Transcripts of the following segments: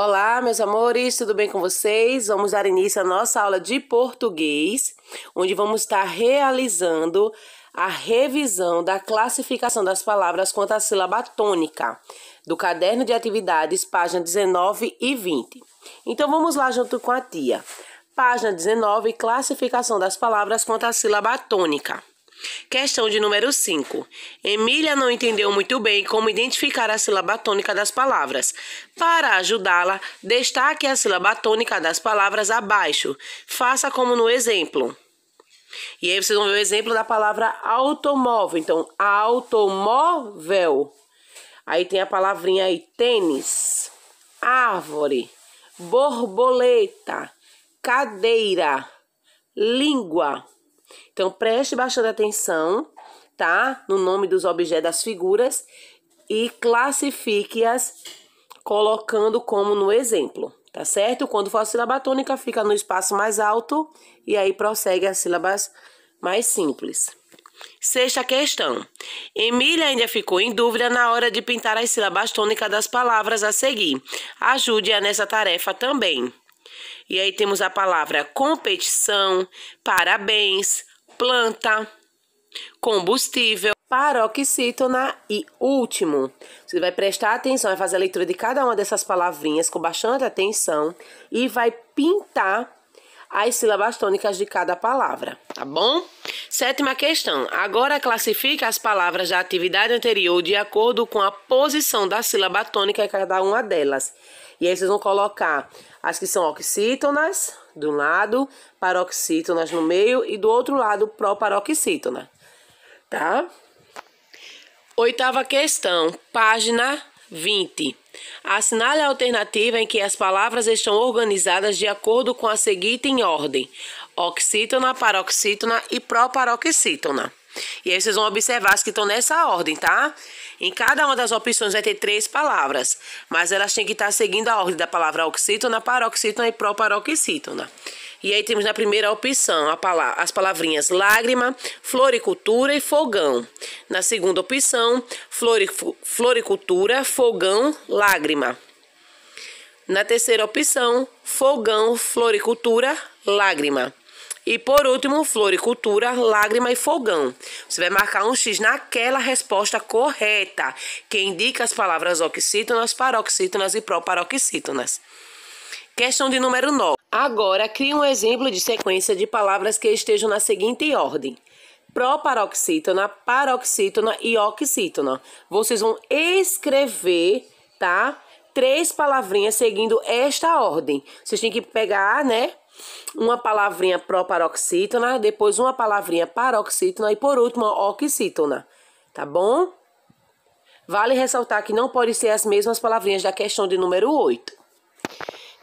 Olá, meus amores, tudo bem com vocês? Vamos dar início à nossa aula de português, onde vamos estar realizando a revisão da classificação das palavras quanto à sílaba tônica, do caderno de atividades, página 19 e 20. Então vamos lá junto com a tia. Página 19, classificação das palavras quanto à sílaba tônica. Questão de número 5. Emília não entendeu muito bem como identificar a sílaba tônica das palavras. Para ajudá-la, destaque a sílaba tônica das palavras abaixo. Faça como no exemplo. E aí vocês vão ver o exemplo da palavra automóvel. Então, automóvel. Aí tem a palavrinha aí tênis, árvore, borboleta, cadeira, língua. Então, preste bastante atenção, tá? No nome dos objetos das figuras e classifique-as colocando como no exemplo, tá certo? Quando for a sílaba tônica, fica no espaço mais alto e aí prossegue as sílabas mais simples. Sexta questão. Emília ainda ficou em dúvida na hora de pintar as sílabas tônicas das palavras a seguir. Ajude-a nessa tarefa também. E aí temos a palavra competição, parabéns, planta, combustível, paroxítona e último. Você vai prestar atenção, vai fazer a leitura de cada uma dessas palavrinhas com bastante atenção e vai pintar as sílabas tônicas de cada palavra, tá bom? Sétima questão. Agora classifique as palavras da atividade anterior de acordo com a posição da sílaba tônica em cada uma delas. E aí vocês vão colocar as que são oxítonas de um lado, paroxítonas no meio e do outro lado proparoxítona, tá? Oitava questão, página 20. Assinale a alternativa em que as palavras estão organizadas de acordo com a seguinte em ordem: oxítona, paroxítona e proparoxítona. E aí vocês vão observar as que estão nessa ordem, tá? Em cada uma das opções vai ter três palavras, mas elas têm que estar seguindo a ordem da palavra oxítona, paroxítona e proparoxítona. E aí temos na primeira opção palavra, as palavrinhas lágrima, floricultura e fogão. Na segunda opção, floricultura, fogão, lágrima. Na terceira opção, fogão, floricultura, lágrima. E por último, floricultura, lágrima e fogão. Você vai marcar um X naquela resposta correta, que indica as palavras oxítonas, paroxítonas e proparoxítonas. Questão de número 9. Agora, crie um exemplo de sequência de palavras que estejam na seguinte ordem proparoxítona, paroxítona e oxítona. Vocês vão escrever, tá? Três palavrinhas seguindo esta ordem. Vocês têm que pegar, né? uma palavrinha proparoxítona, depois uma palavrinha paroxítona e por último oxítona, tá bom? Vale ressaltar que não pode ser as mesmas palavrinhas da questão de número 8.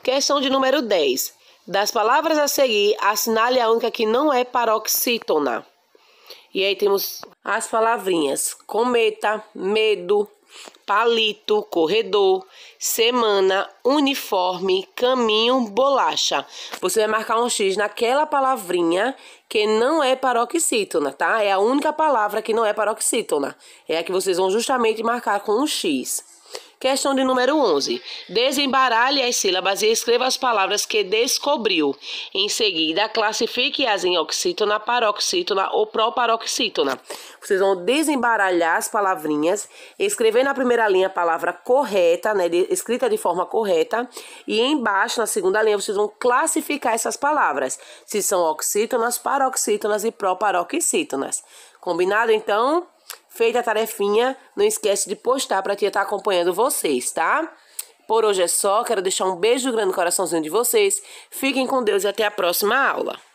Questão de número 10. Das palavras a seguir, assinale a única que não é paroxítona. E aí temos as palavrinhas cometa, medo, palito, corredor, semana, uniforme, caminho, bolacha. Você vai marcar um X naquela palavrinha que não é paroxítona, tá? É a única palavra que não é paroxítona. É a que vocês vão justamente marcar com um X. Questão de número 11. Desembaralhe as sílabas e escreva as palavras que descobriu. Em seguida, classifique-as em oxítona, paroxítona ou proparoxítona. Vocês vão desembaralhar as palavrinhas, escrever na primeira linha a palavra correta, né, de, escrita de forma correta, e embaixo, na segunda linha, vocês vão classificar essas palavras, se são oxítonas, paroxítonas e proparoxítonas. Combinado, então? Feita a tarefinha, não esquece de postar para tia estar tá acompanhando vocês, tá? Por hoje é só, quero deixar um beijo grande no coraçãozinho de vocês. Fiquem com Deus e até a próxima aula.